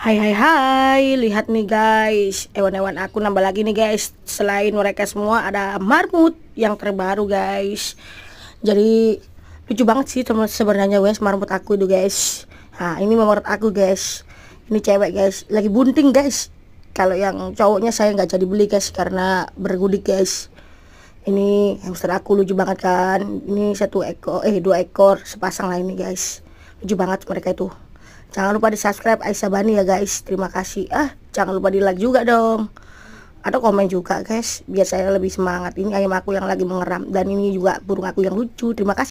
Hai hai hai, lihat nih guys, hewan-hewan aku nambah lagi nih guys Selain mereka semua ada marmut yang terbaru guys Jadi lucu banget sih sebenarnya guys marmut aku itu guys Nah ini marmut aku guys, ini cewek guys, lagi bunting guys Kalau yang cowoknya saya nggak jadi beli guys karena bergudik guys Ini hamster aku lucu banget kan, ini satu ekor, eh dua ekor sepasang lah ini guys Lucu banget mereka itu Jangan lupa di subscribe Aisyah Bani ya guys. Terima kasih. Ah, jangan lupa di like juga dong. Atau komen juga guys. Biar saya lebih semangat. Ini ayam aku yang lagi mengeram. Dan ini juga burung aku yang lucu. Terima kasih.